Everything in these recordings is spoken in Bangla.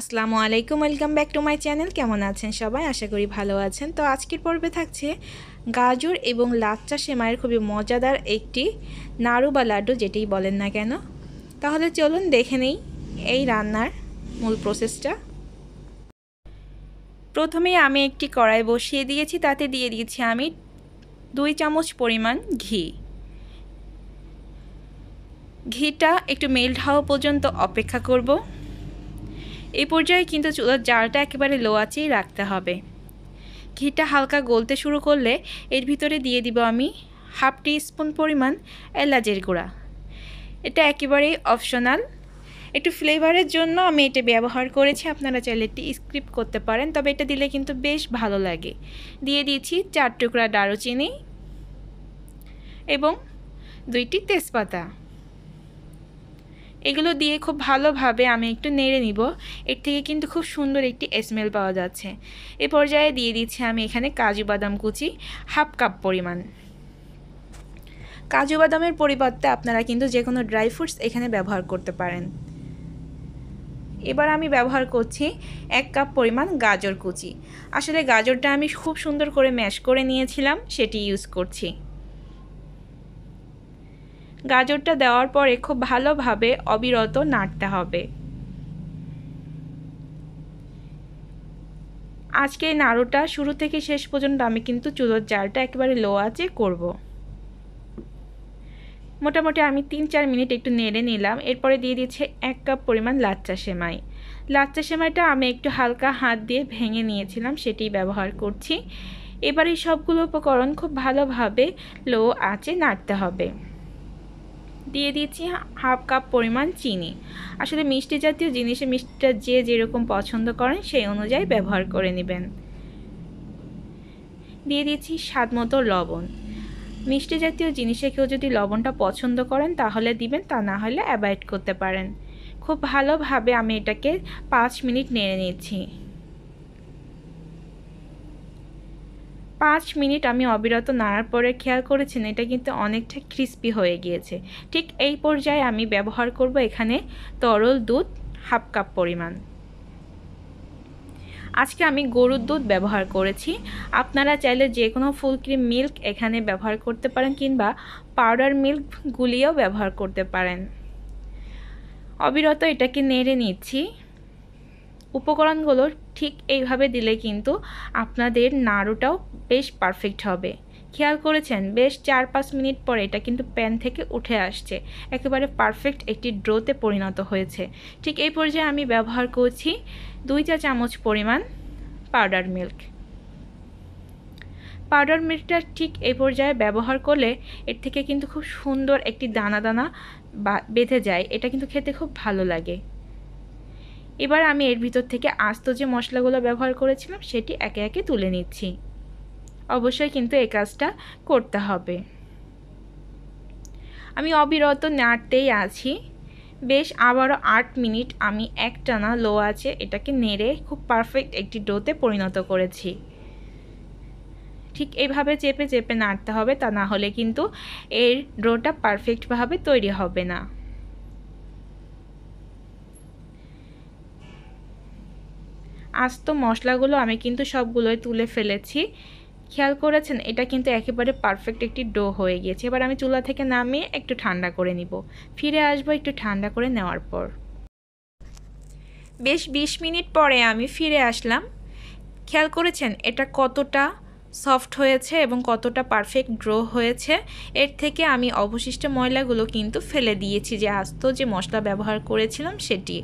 আসসালামু আলাইকুম welcome back to my channel কেমন আছেন সবাই আশা করি ভালো আছেন তো আজকের পর্বে থাকছে গাজর এবং লাচ্চা সেমাইয়ের খুবই মজাদার একটি নাড়ু বা লাড্ডু যেটাই বলেন না কেন তাহলে চলুন দেখে নেই এই রান্নার মূল প্রসেসটা প্রথমে আমি একটি কড়াই বসিয়ে দিয়েছি তাতে দিয়ে দিয়েছি আমি দুই চামচ পরিমাণ ঘি ঘিটা একটু মেল্ট হওয়া পর্যন্ত অপেক্ষা করব এই পর্যায়ে কিন্তু চুলার জালটা একেবারে লো আঁচেই রাখতে হবে ঘিটা হালকা গলতে শুরু করলে এর ভিতরে দিয়ে দিব আমি হাফ টি স্পুন পরিমাণ এলাচের গুঁড়া এটা একেবারেই অপশনাল একটু ফ্লেভারের জন্য আমি এটা ব্যবহার করেছি আপনারা চাইলে একটি স্ক্রিপ্ট করতে পারেন তবে এটা দিলে কিন্তু বেশ ভালো লাগে দিয়ে দিয়েছি চার টুকরা দারুচিনি এবং দুইটি তেজপাতা এগুলো দিয়ে খুব ভালোভাবে আমি একটু নেড়ে নিব এর থেকে কিন্তু খুব সুন্দর একটি স্মেল পাওয়া যাচ্ছে এ পর্যায়ে দিয়ে দিচ্ছি আমি এখানে কাজু বাদাম কুচি হাফ কাপ পরিমাণ কাজু বাদামের পরিবর্তে আপনারা কিন্তু যে কোনো ড্রাই ফ্রুটস এখানে ব্যবহার করতে পারেন এবার আমি ব্যবহার করছি এক কাপ পরিমাণ গাজর কুচি আসলে গাজরটা আমি খুব সুন্দর করে ম্যাশ করে নিয়েছিলাম সেটি ইউজ করছি গাজরটা দেওয়ার পরে খুব ভালোভাবে অবিরত নাড়তে হবে আজকে এই নাড়ুটা শুরু থেকে শেষ পর্যন্ত আমি কিন্তু চুলোর জালটা একেবারে লো আচে করব। মোটামুটি আমি তিন চার মিনিট একটু নেড়ে নিলাম এরপরে দিয়ে দিচ্ছে এক কাপ পরিমাণ লাচ্চা সেমাই লাচ্চা সেমাইটা আমি একটু হালকা হাত দিয়ে ভেঙে নিয়েছিলাম সেটি ব্যবহার করছি এবার এই সবগুলো উপকরণ খুব ভালোভাবে লো আঁচে নাড়তে হবে দিয়ে দিচ্ছি হাফ কাপ পরিমাণ চিনি আসলে মিষ্টি জাতীয় জিনিসে মিষ্টিটা যে যেরকম পছন্দ করেন সেই অনুযায়ী ব্যবহার করে নেবেন দিয়ে দিচ্ছি স্বাদ মতো লবণ মিষ্টি জাতীয় জিনিসে কেউ যদি লবণটা পছন্দ করেন তাহলে দিবেন তা না হলে অ্যাভয়েড করতে পারেন খুব ভালোভাবে আমি এটাকে পাঁচ মিনিট নেড়ে নিচ্ছি পাঁচ মিনিট আমি অবিরত নাড়ার পরে খেয়াল করেছেন এটা কিন্তু অনেকটা ক্রিস্পি হয়ে গিয়েছে ঠিক এই পর্যায়ে আমি ব্যবহার করব এখানে তরল দুধ হাফ কাপ পরিমাণ আজকে আমি গরুর দুধ ব্যবহার করেছি আপনারা চাইলে যে কোনো ফুলক্রিম মিল্ক এখানে ব্যবহার করতে পারেন কিংবা পাউডার মিল্ক গুলিও ব্যবহার করতে পারেন অবিরত এটাকে নেড়ে নিচ্ছি উপকরণগুলো ঠিক এইভাবে দিলে কিন্তু আপনাদের নাড়ুটাও বেশ পারফেক্ট হবে খেয়াল করেছেন বেশ চার পাঁচ মিনিট পরে এটা কিন্তু প্যান থেকে উঠে আসছে একেবারে পারফেক্ট একটি ড্রোতে পরিণত হয়েছে ঠিক এই পর্যায়ে আমি ব্যবহার করছি দুই চা চামচ পরিমাণ পাউডার মিল্ক পাউডার মিল্কটা ঠিক এই পর্যায়ে ব্যবহার করলে এর থেকে কিন্তু খুব সুন্দর একটি দানা দানা বেঁধে যায় এটা কিন্তু খেতে খুব ভালো লাগে এবার আমি এর ভিতর থেকে আস্ত যে মশলাগুলো ব্যবহার করেছিলাম সেটি একে একে তুলে নিচ্ছি অবশ্যই কিন্তু এই কাজটা করতে হবে আমি অবিরত নাড়তেই আছি বেশ আবারও আট মিনিট আমি একটানা লো আছে এটাকে নেড়ে খুব পারফেক্ট একটি ডোতে পরিণত করেছি ঠিক এইভাবে চেপে চেপে নাড়তে হবে তা না হলে কিন্তু এর ডোটা পারফেক্টভাবে তৈরি হবে না আস্ত মশলাগুলো আমি কিন্তু সবগুলোই তুলে ফেলেছি খেয়াল করেছেন এটা কিন্তু একেবারে পারফেক্ট একটি ডো হয়ে গিয়েছে এবার আমি চুলা থেকে নামিয়ে একটু ঠান্ডা করে নিব ফিরে আসবো একটু ঠান্ডা করে নেওয়ার পর বেশ ২০ মিনিট পরে আমি ফিরে আসলাম খেয়াল করেছেন এটা কতটা সফট হয়েছে এবং কতটা পারফেক্ট ড্রো হয়েছে এর থেকে আমি অবশিষ্ট ময়লাগুলো কিন্তু ফেলে দিয়েছি যে আস্ত যে মশলা ব্যবহার করেছিলাম সেটি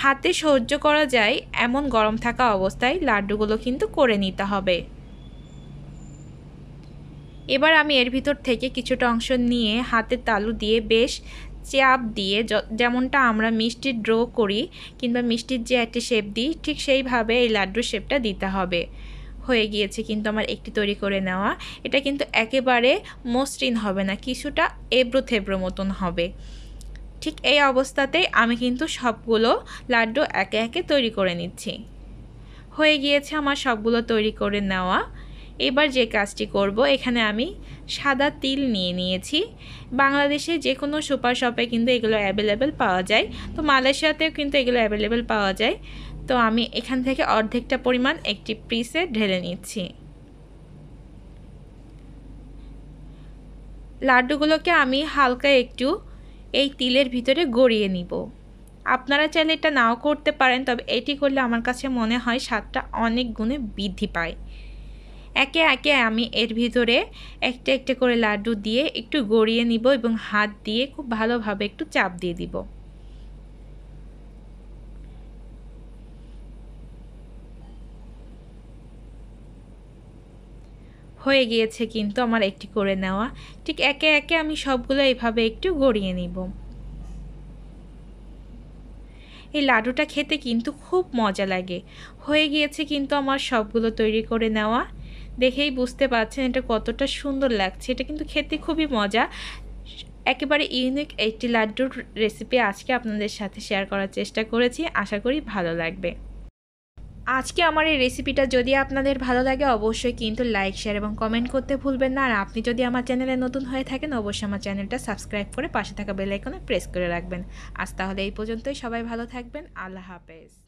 হাতে সহ্য করা যায় এমন গরম থাকা অবস্থায় লাড্ডুগুলো কিন্তু করে নিতে হবে এবার আমি এর ভিতর থেকে কিছুটা অংশ নিয়ে হাতে তালু দিয়ে বেশ চাপ দিয়ে যেমনটা আমরা মিষ্টি ড্র করি কিংবা মিষ্টির যে একটা শেপ দিই ঠিক সেইভাবে এই লাড্ডুর শেপটা দিতে হবে হয়ে গিয়েছে কিন্তু আমার একটি তৈরি করে নেওয়া এটা কিন্তু একেবারে মসৃণ হবে না কিছুটা এব্রো থেব্রো মতন হবে ঠিক এই অবস্থাতেই আমি কিন্তু সবগুলো লাড্ডু একে একে তৈরি করে নিচ্ছি হয়ে গিয়েছে আমার সবগুলো তৈরি করে নেওয়া এবার যে কাজটি করব এখানে আমি সাদা তিল নিয়ে নিয়েছি বাংলাদেশে যে কোনো সুপার শপে কিন্তু এগুলো অ্যাভেলেবেল পাওয়া যায় তো মালয়েশিয়াতেও কিন্তু এগুলো অ্যাভেলেবেল পাওয়া যায় তো আমি এখান থেকে অর্ধেকটা পরিমাণ একটি পিসে ঢেলে নিচ্ছি লাড্ডুগুলোকে আমি হালকা একটু এই তিলের ভিতরে গড়িয়ে নিব আপনারা চাইলে এটা নাও করতে পারেন তবে এটি করলে আমার কাছে মনে হয় স্বাদটা অনেক গুণে বৃদ্ধি পায় একে একে আমি এর ভিতরে একটা একটা করে লাড্ডু দিয়ে একটু গড়িয়ে নিব এবং হাত দিয়ে খুব ভালোভাবে একটু চাপ দিয়ে দিব হয়ে গিয়েছে কিন্তু আমার একটি করে নেওয়া ঠিক একে একে আমি সবগুলো এইভাবে একটু গড়িয়ে নিব এই লাডুটা খেতে কিন্তু খুব মজা লাগে হয়ে গিয়েছে কিন্তু আমার সবগুলো তৈরি করে নেওয়া দেখেই বুঝতে পারছেন এটা কতটা সুন্দর লাগছে এটা কিন্তু খেতে খুবই মজা একেবারে ইউনিক একটি লাড্ডুর রেসিপি আজকে আপনাদের সাথে শেয়ার করার চেষ্টা করেছি আশা করি ভালো লাগবে আজকে আমার এই রেসিপিটা যদি আপনাদের ভালো লাগে অবশ্যই কিন্তু লাইক শেয়ার এবং কমেন্ট করতে ভুলবেন না আর আপনি যদি আমার চ্যানেলে নতুন হয়ে থাকেন অবশ্যই আমার চ্যানেলটা সাবস্ক্রাইব করে পাশে থাকা বেলাইকনে প্রেস করে রাখবেন আজ তাহলে এই পর্যন্তই সবাই ভালো থাকবেন আল্লাহ হাফেজ